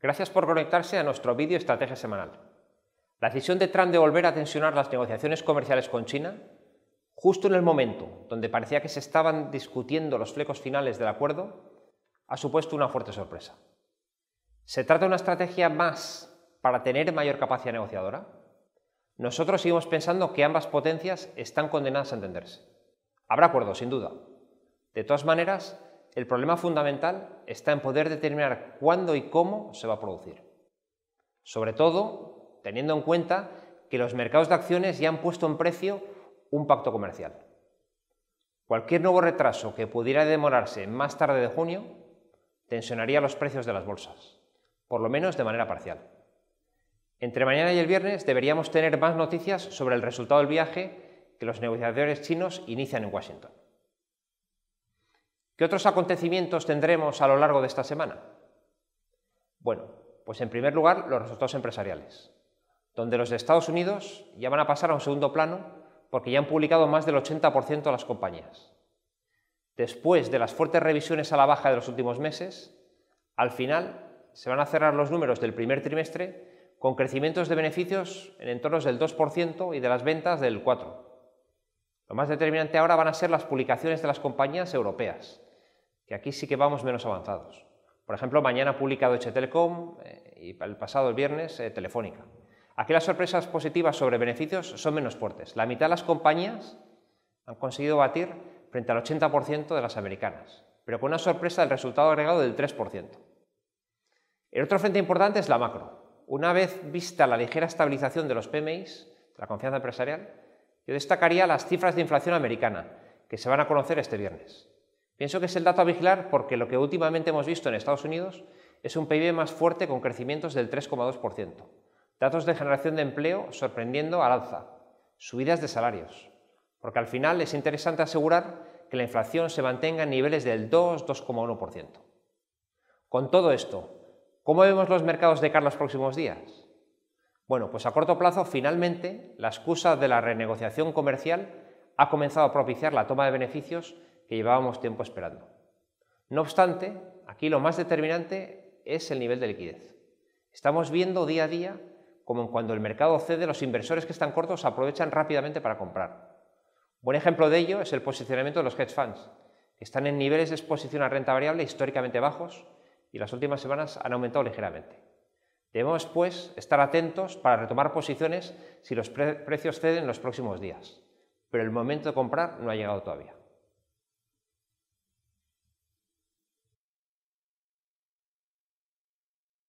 Gracias por conectarse a nuestro vídeo Estrategia Semanal. La decisión de Trump de volver a tensionar las negociaciones comerciales con China, justo en el momento donde parecía que se estaban discutiendo los flecos finales del acuerdo, ha supuesto una fuerte sorpresa. ¿Se trata de una estrategia más para tener mayor capacidad negociadora? Nosotros seguimos pensando que ambas potencias están condenadas a entenderse. Habrá acuerdo, sin duda. De todas maneras, el problema fundamental está en poder determinar cuándo y cómo se va a producir. Sobre todo teniendo en cuenta que los mercados de acciones ya han puesto en precio un pacto comercial. Cualquier nuevo retraso que pudiera demorarse más tarde de junio tensionaría los precios de las bolsas, por lo menos de manera parcial. Entre mañana y el viernes deberíamos tener más noticias sobre el resultado del viaje que los negociadores chinos inician en Washington. ¿Qué otros acontecimientos tendremos a lo largo de esta semana? Bueno, pues en primer lugar los resultados empresariales, donde los de Estados Unidos ya van a pasar a un segundo plano porque ya han publicado más del 80% de las compañías. Después de las fuertes revisiones a la baja de los últimos meses, al final se van a cerrar los números del primer trimestre con crecimientos de beneficios en entornos del 2% y de las ventas del 4%. Lo más determinante ahora van a ser las publicaciones de las compañías europeas, que aquí sí que vamos menos avanzados. Por ejemplo, mañana ha publicado Telekom eh, y el pasado el viernes eh, Telefónica. Aquí las sorpresas positivas sobre beneficios son menos fuertes. La mitad de las compañías han conseguido batir frente al 80% de las americanas, pero con una sorpresa del resultado agregado del 3%. El otro frente importante es la macro. Una vez vista la ligera estabilización de los PMIs, la confianza empresarial, yo destacaría las cifras de inflación americana, que se van a conocer este viernes. Pienso que es el dato a vigilar porque lo que últimamente hemos visto en Estados Unidos es un PIB más fuerte con crecimientos del 3,2%. Datos de generación de empleo sorprendiendo al alza. Subidas de salarios. Porque al final es interesante asegurar que la inflación se mantenga en niveles del 2-2,1%. Con todo esto, ¿cómo vemos los mercados de cara los próximos días? Bueno, pues a corto plazo, finalmente, la excusa de la renegociación comercial ha comenzado a propiciar la toma de beneficios que llevábamos tiempo esperando. No obstante, aquí lo más determinante es el nivel de liquidez. Estamos viendo día a día como cuando el mercado cede, los inversores que están cortos aprovechan rápidamente para comprar. Un buen ejemplo de ello es el posicionamiento de los hedge funds, que están en niveles de exposición a renta variable históricamente bajos y las últimas semanas han aumentado ligeramente. Debemos, pues, estar atentos para retomar posiciones si los precios ceden en los próximos días, pero el momento de comprar no ha llegado todavía.